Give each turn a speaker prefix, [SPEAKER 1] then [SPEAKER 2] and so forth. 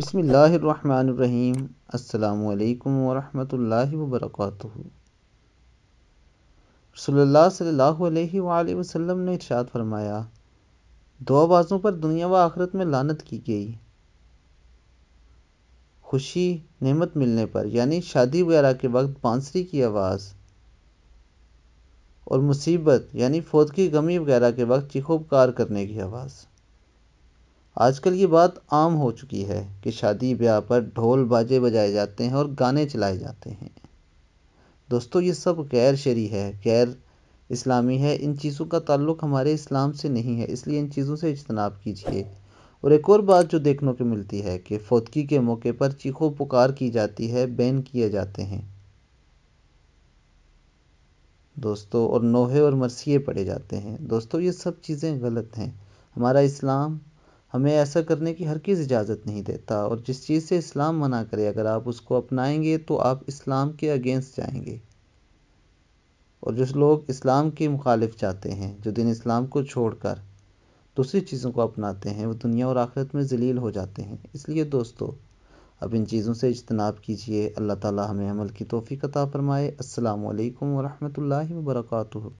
[SPEAKER 1] बसमीम् अल्लाम वरहमतुल्लाहि वबरकातुहु रसूलुल्लाह सल्लल्लाहु अलैहि वसल्लम ने इरशाद फरमाया दो बाज़ों पर दुनिया व आखरत में लानत की गई खुशी नेमत मिलने पर यानी शादी वगैरह के वक्त बांसुरी की आवाज़ और मुसीबत यानी फौत की गमी वगैरह के वक्त चीखोपकार करने की आवाज़ आजकल ये बात आम हो चुकी है कि शादी ब्याह पर ढोल बाजे बजाए जाते हैं और गाने चलाए जाते हैं दोस्तों ये सब गैर शरी है गैर इस्लामी है इन चीज़ों का ताल्लुक हमारे इस्लाम से नहीं है इसलिए इन चीज़ों से इजतनाब कीजिए और एक और बात जो देखने को मिलती है कि फोतकी के मौके पर चीखों पुकार की जाती है बैन किए जाते हैं दोस्तों और नोहे और मरसिए पड़े जाते हैं दोस्तों ये सब चीज़ें गलत हैं हमारा इस्लाम हमें ऐसा करने की हर चीज़ इजाज़त नहीं देता और जिस चीज़ से इस्लाम मना करे अगर आप उसको अपनाएंगे तो आप इस्लाम के अगेंस्ट जाएंगे और जो लोग इस्लाम के मुखालिफ जाते हैं जो दिन इस्लाम को छोड़कर दूसरी चीज़ों को अपनाते हैं वो दुनिया और आखिरत में जलील हो जाते हैं इसलिए दोस्तों अब इन चीज़ों से इजतनाब कीजिए अल्लाह ताला हमें अमल की तोफ़ी अता फ़रमाए अल्लाम वरहमल वर्का